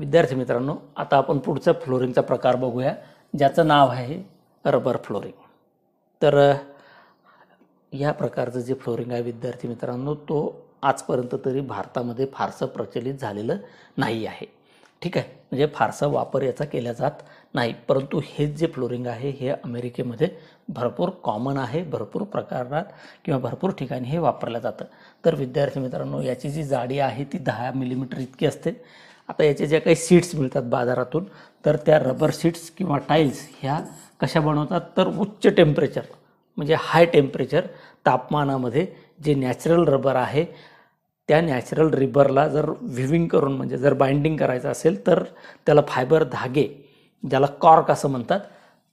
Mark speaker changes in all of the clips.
Speaker 1: विद्यार्थी मित्रांनो आता आपण पुढचा फ्लोरिंगचा प्रकार बघूया ज्याचं नाव आहे रबर फ्लोरिंग तर या प्रकारचं जे फ्लोरिंग आहे विद्यार्थी मित्रांनो तो आजपर्यंत तरी भारतामध्ये फारसं प्रचलित झालेलं नाही आहे ठीक आहे म्हणजे फारसा वापर याचा केला जात नाही परंतु हे जे फ्लोरिंग आहे हे अमेरिकेमध्ये भरपूर कॉमन आहे भरपूर प्रकारात किंवा भरपूर ठिकाणी हे वापरलं जातं तर विद्यार्थी मित्रांनो याची जी जाडी आहे ती दहा मिलीमीटर इतकी असते आता याचे ज्या काही सीट्स मिळतात बाजारातून तर त्या रबर सीट्स किंवा टाईल्स ह्या कशा बनवतात तर उच्च टेम्परेचर म्हणजे हाय टेम्परेचर तापमानामध्ये जे नॅचरल रबर आहे त्या नॅचरल रिबरला जर व्हिविंग करून म्हणजे जर बाइंडिंग करायचं असेल तर त्याला फायबर धागे ज्याला कॉर्क असं म्हणतात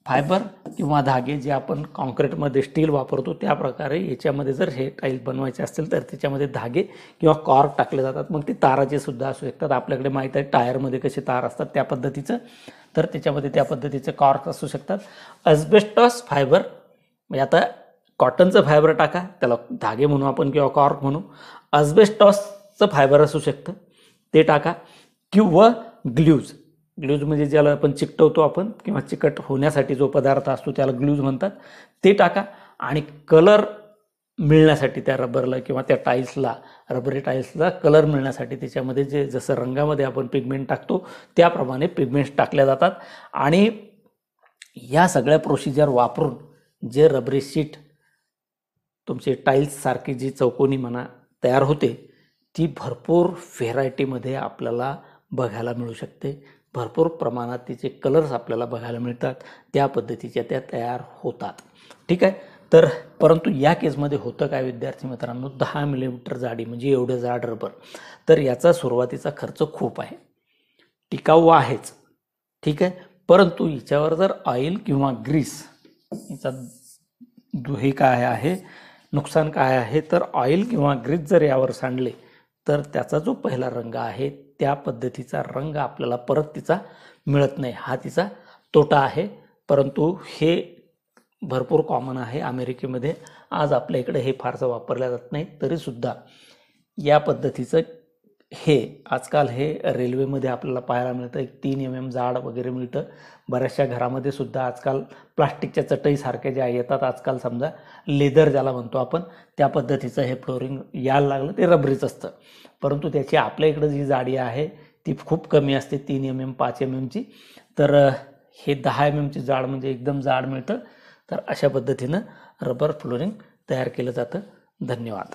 Speaker 1: फायबर किंवा धागे जे आपण कॉन्क्रीटमध्ये स्टील वापरतो त्या प्रकारे याच्यामध्ये जर हे टाईल बनवायचे असतील तर त्याच्यामध्ये धागे किंवा कॉर्क टाकले जातात मग ते ताराचे सुद्धा असू शकतात आपल्याकडे माहीत आहे टायरमध्ये कसे तार असतात त्या पद्धतीचं तर त्याच्यामध्ये त्या पद्धतीचे कॉर्क असू शकतात अजबेस्टॉस फायबर म्हणजे आता कॉटनचं फायबर टाका त्याला धागे म्हणू आपण किंवा कॉर्क म्हणू अजबेस्टॉसचं फायबर असू शकतं ते टाका किंवा ग्ल्यूज ग्लूज म्हणजे ज्याला आपण चिकटवतो आपण किंवा चिकट होण्यासाठी जो पदार्थ असतो त्याला ग्लूज म्हणतात ते टाका आणि कलर मिळण्यासाठी त्या रबरला किंवा त्या टाईल्सला रबरी टाईल्सला कलर मिळण्यासाठी त्याच्यामध्ये जे जसं रंगामध्ये आपण पिगमेंट टाकतो त्याप्रमाणे पिगमेंट्स टाकल्या जातात आणि या सगळ्या प्रोसिजर वापरून जे रबरी शीट तुमची टाईल्ससारखी जी चौकोनी म्हणा तयार होते ती भरपूर व्हेरायटीमध्ये आपल्याला बघायला मिळू शकते भरपूर प्रमाणात तिचे कलर्स आपल्याला बघायला मिळतात त्या पद्धतीच्या त्या तयार होतात ठीक आहे तर परंतु या केसमध्ये होतं काय विद्यार्थी मित्रांनो दहा मिलीमीटर जाडी म्हणजे एवढं जाड रबर तर याचा सुरुवातीचा खर्च खूप आहे टिकाऊ आहेच ठीक आहे परंतु हिच्यावर जर ऑइल किंवा ग्रीस याचा हे काय आहे नुकसान काय आहे तर ऑइल किंवा ग्रीस जर यावर सांडले तर त्याचा जो पहिला रंग आहे त्या पद्धतीचा रंग आपल्याला परत तिचा मिळत नाही हा तिचा तोटा आहे परंतु हे भरपूर कॉमन आहे अमेरिकेमध्ये आज आपल्या इकडे हे फारसं वापरल्या जात नाही तरीसुद्धा या पद्धतीचं हे आजकाल हे रेल्वेमध्ये आपल्याला पाहायला मिळतं एक तीन एम एम जाड वगैरे मिळतं बऱ्याचशा घरामध्ये सुद्धा आजकाल प्लास्टिकच्या चटईसारख्या ज्या येतात आजकाल समजा लेदर ज्याला म्हणतो आपण त्या पद्धतीचं हे फ्लोरिंग यायला लागलं ते रबरीच असतं परंतु त्याची आपल्या इकडं जी जाडी आहे ती खूप कमी असते तीन एम एम पाच एम एमची तर हे दहा एम एमची जाड म्हणजे एकदम जाड मिळतं तर अशा पद्धतीनं रबर फ्लोरिंग तयार केलं जातं धन्यवाद